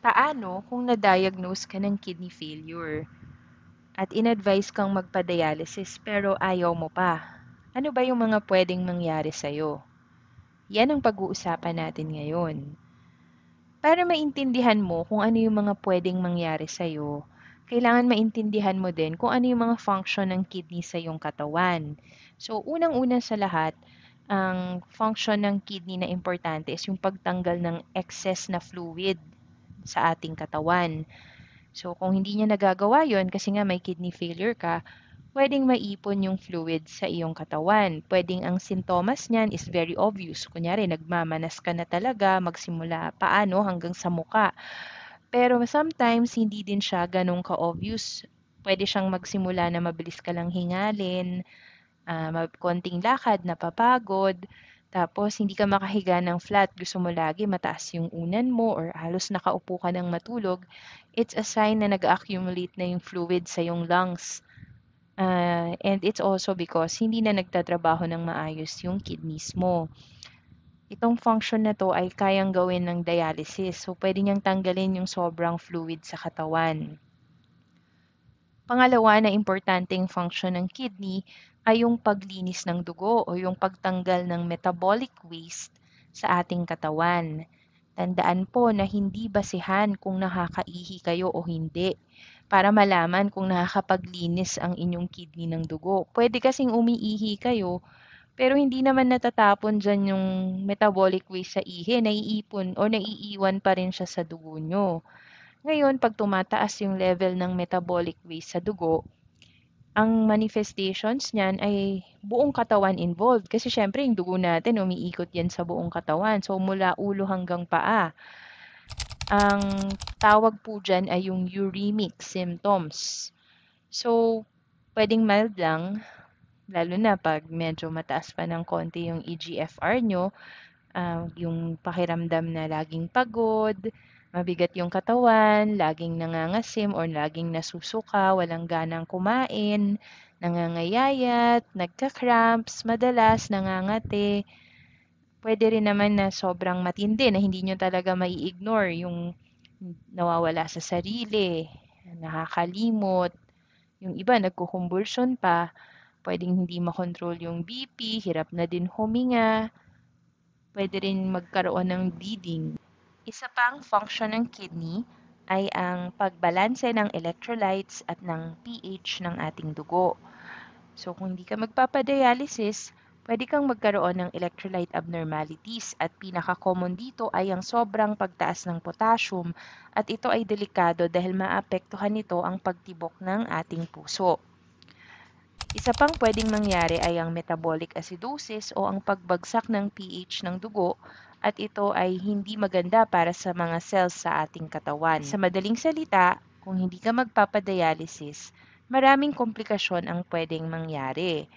paano kung na-diagnose ka ng kidney failure at in-advise kang magpa-dialysis pero ayaw mo pa? Ano ba yung mga pwedeng mangyari sa'yo? Yan ang pag-uusapan natin ngayon. Para maintindihan mo kung ano yung mga pwedeng mangyari sa'yo, kailangan maintindihan mo din kung ano yung mga function ng kidney sa iyong katawan. So, unang-una sa lahat, ang function ng kidney na importante is yung pagtanggal ng excess na fluid sa ating katawan. So, kung hindi niya nagagawa yon kasi nga may kidney failure ka, pwedeng maipon yung fluid sa iyong katawan. Pwedeng ang sintomas niyan is very obvious. Kunyari, nagmamanas ka na talaga, magsimula paano hanggang sa muka. Pero sometimes, hindi din siya ganun ka-obvious. Pwede siyang magsimula na mabilis ka lang hingalin, uh, konting lakad, napapagod, tapos, hindi ka makahiga ng flat. Gusto mo lagi mataas yung unan mo or halos nakaupo ka ng matulog. It's a sign na nag-accumulate na yung fluid sa yung lungs. Uh, and it's also because hindi na nagtatrabaho ng maayos yung kidneys mo. Itong function na to ay kayang gawin ng dialysis. So, pwede niyang tanggalin yung sobrang fluid sa katawan. Pangalawa na importanteng function ng kidney ay yung paglinis ng dugo o yung pagtanggal ng metabolic waste sa ating katawan. Tandaan po na hindi basihan kung nakakaihi kayo o hindi. Para malaman kung nakakapaglinis ang inyong kidney ng dugo. Pwede kasing umiihi kayo, pero hindi naman natatapon dyan yung metabolic waste sa ihi. Naiipon o naiiwan pa rin siya sa dugo nyo. Ngayon, pag tumataas yung level ng metabolic waste sa dugo, ang manifestations niyan ay buong katawan involved. Kasi syempre, yung dugo natin, umiikot yan sa buong katawan. So, mula ulo hanggang paa. Ang tawag po dyan ay yung uremic symptoms. So, pwedeng mild lang, lalo na pag medyo mataas pa ng konti yung EGFR nyo, uh, yung pakiramdam na laging pagod, Mabigat yung katawan, laging nangangasim or laging nasusuka, walang ganang kumain, nangangayayat, nagka-cramps, madalas nangangati. Pwede rin naman na sobrang matindi na hindi nyo talaga mai-ignore yung nawawala sa sarili, nakakalimot, yung iba nagkukumbulsyon pa, pwedeng hindi makontrol yung BP, hirap na din huminga, pwede rin magkaroon ng bleeding. Isa pang function ng kidney ay ang pagbalanse ng electrolytes at ng pH ng ating dugo. So kung hindi ka magpapadialysis, pwede kang magkaroon ng electrolyte abnormalities at pinaka-common dito ay ang sobrang pagtaas ng potassium at ito ay delikado dahil maapektuhan nito ang pagtibok ng ating puso. Isa pang pwedeng mangyari ay ang metabolic acidosis o ang pagbagsak ng pH ng dugo at ito ay hindi maganda para sa mga cells sa ating katawan. Sa madaling salita, kung hindi ka magpapadialysis, maraming komplikasyon ang pwedeng mangyari.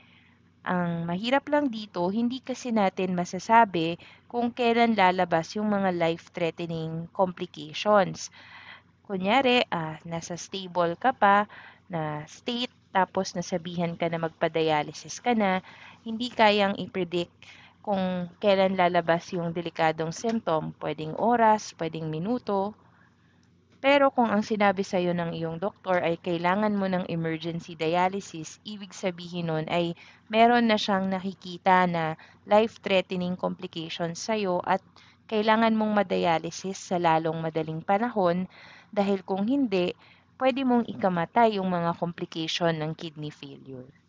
Ang mahirap lang dito, hindi kasi natin masasabi kung kailan lalabas yung mga life-threatening complications. Kunyari, ah, nasa stable ka pa na state, tapos nasabihan ka na magpa-dialysis ka na, hindi kayang i-predict kung kailan lalabas yung delikadong symptom, pwedeng oras, pwedeng minuto. Pero kung ang sinabi sa iyo ng iyong doktor ay kailangan mo ng emergency dialysis, ibig sabihin nun ay meron na siyang nakikita na life-threatening complications iyo at kailangan mong madialysis sa lalong madaling panahon dahil kung hindi, pwede mong ikamatay yung mga complication ng kidney failure.